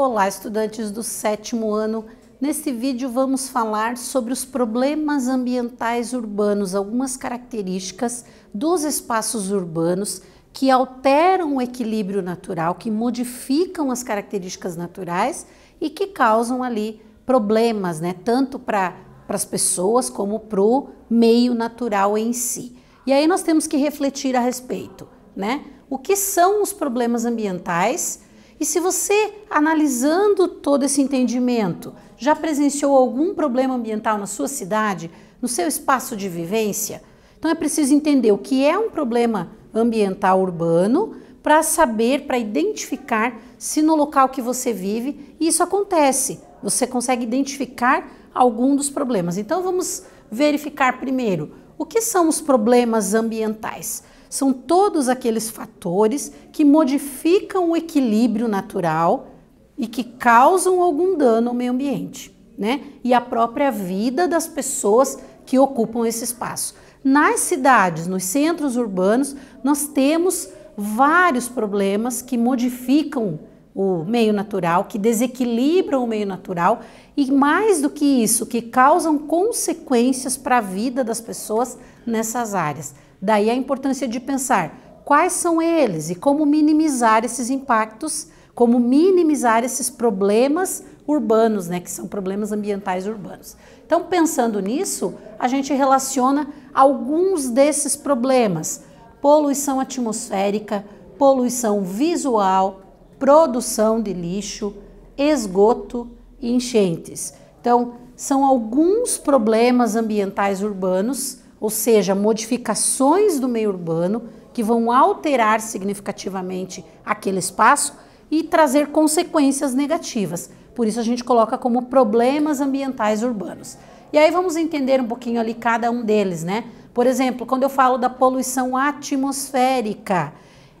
Olá, estudantes do sétimo ano. Neste vídeo vamos falar sobre os problemas ambientais urbanos, algumas características dos espaços urbanos que alteram o equilíbrio natural, que modificam as características naturais e que causam ali problemas, né? Tanto para as pessoas como para o meio natural em si. E aí nós temos que refletir a respeito, né? O que são os problemas ambientais? E se você, analisando todo esse entendimento, já presenciou algum problema ambiental na sua cidade, no seu espaço de vivência, então é preciso entender o que é um problema ambiental urbano para saber, para identificar se no local que você vive isso acontece. Você consegue identificar algum dos problemas. Então vamos verificar primeiro o que são os problemas ambientais. São todos aqueles fatores que modificam o equilíbrio natural e que causam algum dano ao meio ambiente, né? E a própria vida das pessoas que ocupam esse espaço. Nas cidades, nos centros urbanos, nós temos vários problemas que modificam o meio natural, que desequilibram o meio natural e, mais do que isso, que causam consequências para a vida das pessoas nessas áreas. Daí a importância de pensar quais são eles e como minimizar esses impactos, como minimizar esses problemas urbanos, né, que são problemas ambientais urbanos. Então, pensando nisso, a gente relaciona alguns desses problemas: poluição atmosférica, poluição visual, produção de lixo, esgoto e enchentes. Então, são alguns problemas ambientais urbanos ou seja, modificações do meio urbano que vão alterar significativamente aquele espaço e trazer consequências negativas. Por isso a gente coloca como problemas ambientais urbanos. E aí vamos entender um pouquinho ali cada um deles, né? Por exemplo, quando eu falo da poluição atmosférica,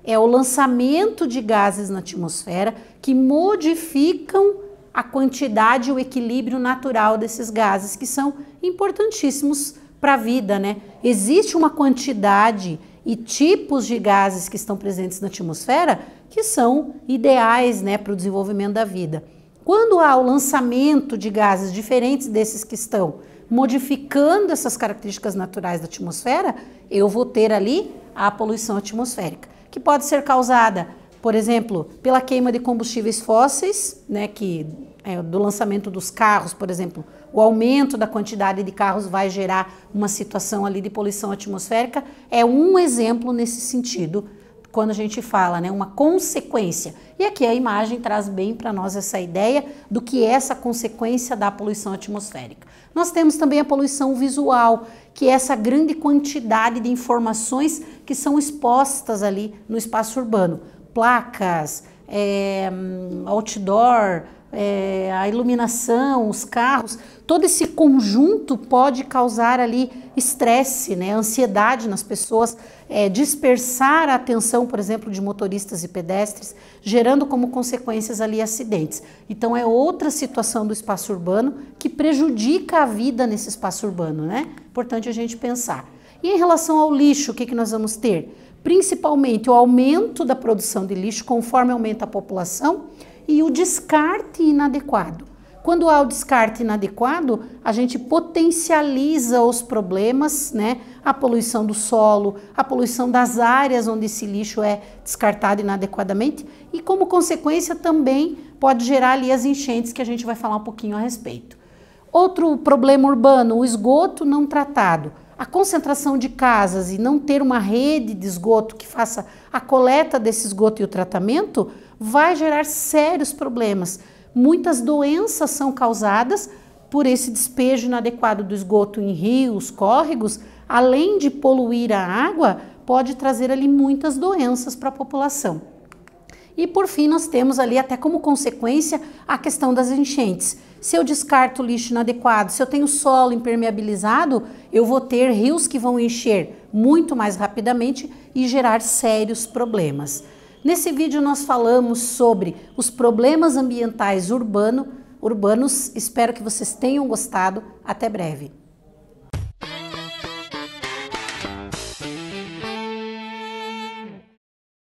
é o lançamento de gases na atmosfera que modificam a quantidade e o equilíbrio natural desses gases, que são importantíssimos para a vida, né? Existe uma quantidade e tipos de gases que estão presentes na atmosfera que são ideais, né, para o desenvolvimento da vida. Quando há o lançamento de gases diferentes desses que estão modificando essas características naturais da atmosfera, eu vou ter ali a poluição atmosférica, que pode ser causada, por exemplo, pela queima de combustíveis fósseis, né, que é, do lançamento dos carros, por exemplo, o aumento da quantidade de carros vai gerar uma situação ali de poluição atmosférica, é um exemplo nesse sentido quando a gente fala, né, uma consequência. E aqui a imagem traz bem para nós essa ideia do que é essa consequência da poluição atmosférica. Nós temos também a poluição visual, que é essa grande quantidade de informações que são expostas ali no espaço urbano. Placas, é, outdoor, é, a iluminação, os carros, todo esse conjunto pode causar ali estresse, né, ansiedade nas pessoas, é, dispersar a atenção, por exemplo, de motoristas e pedestres, gerando como consequências ali acidentes. Então é outra situação do espaço urbano que prejudica a vida nesse espaço urbano, né? Importante a gente pensar. E em relação ao lixo, o que, que nós vamos ter? Principalmente o aumento da produção de lixo conforme aumenta a população e o descarte inadequado. Quando há o descarte inadequado, a gente potencializa os problemas, né? A poluição do solo, a poluição das áreas onde esse lixo é descartado inadequadamente e, como consequência, também pode gerar ali as enchentes que a gente vai falar um pouquinho a respeito. Outro problema urbano, o esgoto não tratado. A concentração de casas e não ter uma rede de esgoto que faça a coleta desse esgoto e o tratamento vai gerar sérios problemas Muitas doenças são causadas por esse despejo inadequado do esgoto em rios, córregos, além de poluir a água, pode trazer ali muitas doenças para a população. E por fim, nós temos ali até como consequência a questão das enchentes. Se eu descarto lixo inadequado, se eu tenho solo impermeabilizado, eu vou ter rios que vão encher muito mais rapidamente e gerar sérios problemas. Nesse vídeo nós falamos sobre os problemas ambientais urbano, urbanos. Espero que vocês tenham gostado. Até breve.